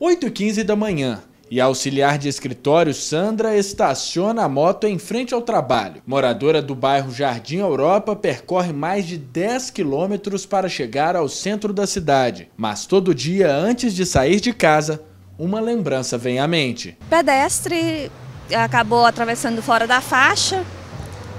8h15 da manhã. E a auxiliar de escritório Sandra estaciona a moto em frente ao trabalho. Moradora do bairro Jardim Europa percorre mais de 10 quilômetros para chegar ao centro da cidade. Mas todo dia antes de sair de casa, uma lembrança vem à mente. Pedestre acabou atravessando fora da faixa,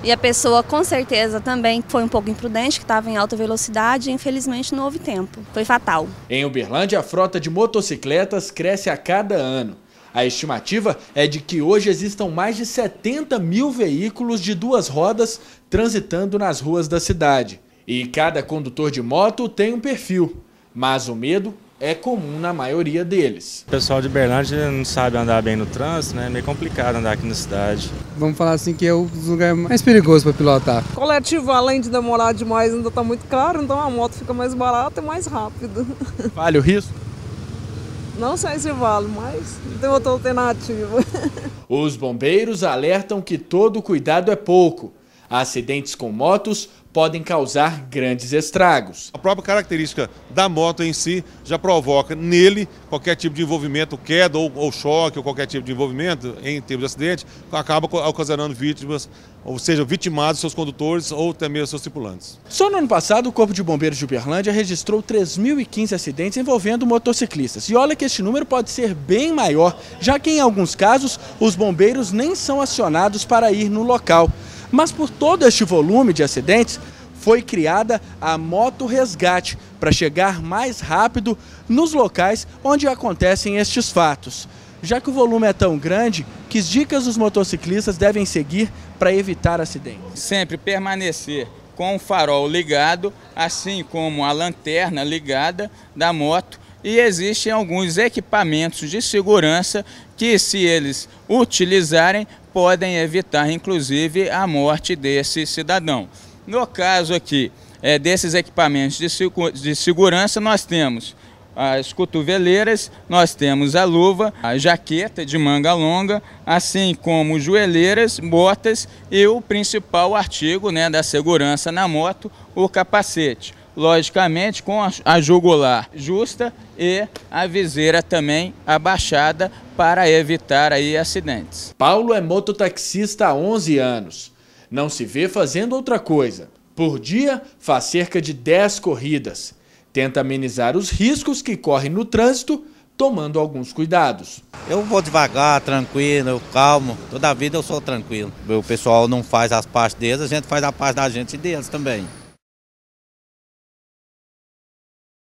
e a pessoa, com certeza, também foi um pouco imprudente, que estava em alta velocidade e, infelizmente, não houve tempo. Foi fatal. Em Uberlândia, a frota de motocicletas cresce a cada ano. A estimativa é de que hoje existam mais de 70 mil veículos de duas rodas transitando nas ruas da cidade. E cada condutor de moto tem um perfil, mas o medo é comum na maioria deles. O pessoal de Berlândia não sabe andar bem no trânsito, né? É meio complicado andar aqui na cidade. Vamos falar assim que é o lugar mais perigoso para pilotar. Coletivo, além de demorar demais, ainda está muito caro, então a moto fica mais barata e mais rápida. Vale o risco? Não sei se vale, mas tem outra alternativa. Os bombeiros alertam que todo cuidado é pouco Acidentes com motos podem causar grandes estragos. A própria característica da moto em si já provoca nele qualquer tipo de envolvimento, queda ou, ou choque, ou qualquer tipo de envolvimento em termos de acidente, acaba ocasionando vítimas, ou seja, vitimados seus condutores ou até mesmo seus tripulantes. Só no ano passado, o Corpo de Bombeiros de Uberlândia registrou 3.015 acidentes envolvendo motociclistas. E olha que este número pode ser bem maior, já que em alguns casos os bombeiros nem são acionados para ir no local. Mas por todo este volume de acidentes, foi criada a moto resgate para chegar mais rápido nos locais onde acontecem estes fatos. Já que o volume é tão grande, que dicas os motociclistas devem seguir para evitar acidentes? Sempre permanecer com o farol ligado, assim como a lanterna ligada da moto e existem alguns equipamentos de segurança que, se eles utilizarem, podem evitar, inclusive, a morte desse cidadão. No caso aqui é, desses equipamentos de, de segurança, nós temos as cotoveleiras, nós temos a luva, a jaqueta de manga longa, assim como joelheiras, botas e o principal artigo né, da segurança na moto, o capacete logicamente com a jugular justa e a viseira também abaixada para evitar aí acidentes. Paulo é mototaxista há 11 anos. Não se vê fazendo outra coisa. Por dia, faz cerca de 10 corridas. Tenta amenizar os riscos que corre no trânsito, tomando alguns cuidados. Eu vou devagar, tranquilo, eu calmo. Toda a vida eu sou tranquilo. O pessoal não faz as partes deles, a gente faz a parte da gente e deles também.